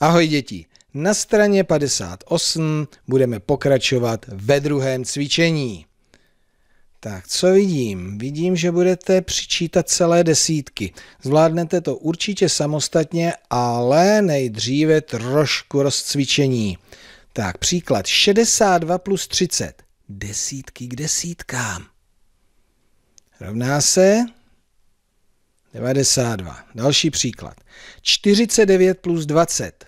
Ahoj děti, na straně 58 budeme pokračovat ve druhém cvičení. Tak, co vidím? Vidím, že budete přičítat celé desítky. Zvládnete to určitě samostatně, ale nejdříve trošku rozcvičení. Tak, příklad 62 plus 30. Desítky k desítkám. Rovná se 92. Další příklad. 49 plus 20.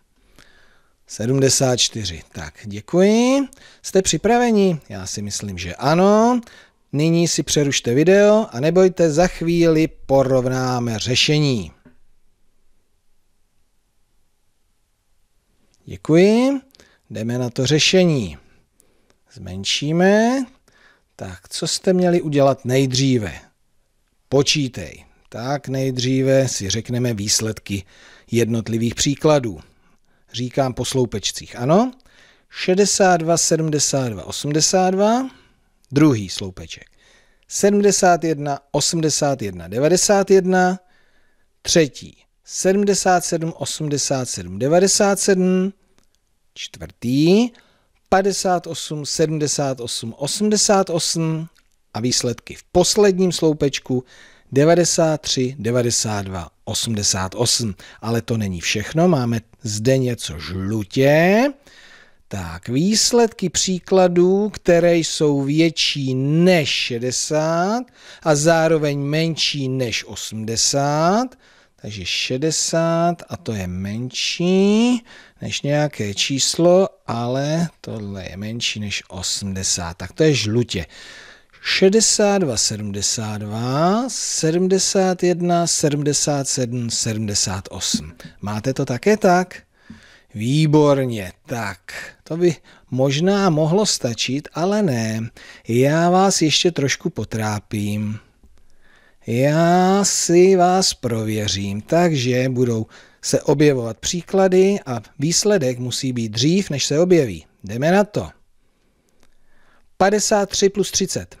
74. Tak, děkuji. Jste připraveni? Já si myslím, že ano. Nyní si přerušte video a nebojte, za chvíli porovnáme řešení. Děkuji. Jdeme na to řešení. Zmenšíme. Tak, co jste měli udělat nejdříve? Počítej. Tak nejdříve si řekneme výsledky jednotlivých příkladů říkám po sloupečcích, ano, 62, 72, 82, druhý sloupeček, 71, 81, 91, třetí, 77, 87, 97, čtvrtý, 58, 78, 88 a výsledky v posledním sloupečku 93, 92, 88. Ale to není všechno, máme zde něco žlutě. Tak, výsledky příkladů, které jsou větší než 60 a zároveň menší než 80. Takže 60 a to je menší než nějaké číslo, ale tohle je menší než 80. Tak to je žlutě. 62, 72, 71, 77, 78. Máte to také tak? Výborně, tak. To by možná mohlo stačit, ale ne. Já vás ještě trošku potrápím. Já si vás prověřím, takže budou se objevovat příklady a výsledek musí být dřív, než se objeví. Jdeme na to. 53 plus 30.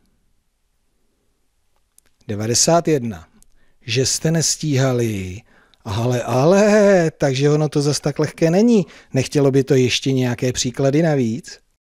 91. Že jste nestíhali. Ale, ale, takže ono to zas tak lehké není. Nechtělo by to ještě nějaké příklady navíc?